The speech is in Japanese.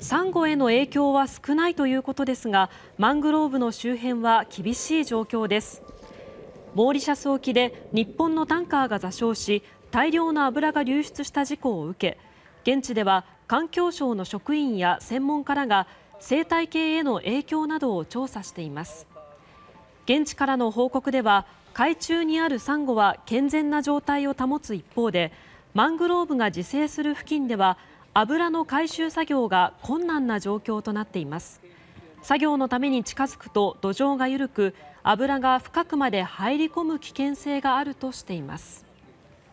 サンゴへの影響は少ないということですがマングローブの周辺は厳しい状況ですモーリシャス沖で日本のタンカーが座礁し大量の油が流出した事故を受け現地では環境省の職員や専門家らが生態系への影響などを調査しています現地からの報告では海中にあるサンゴは健全な状態を保つ一方でマングローブが自生する付近では油の回収作業が困難な状況となっています作業のために近づくと土壌が緩く油が深くまで入り込む危険性があるとしています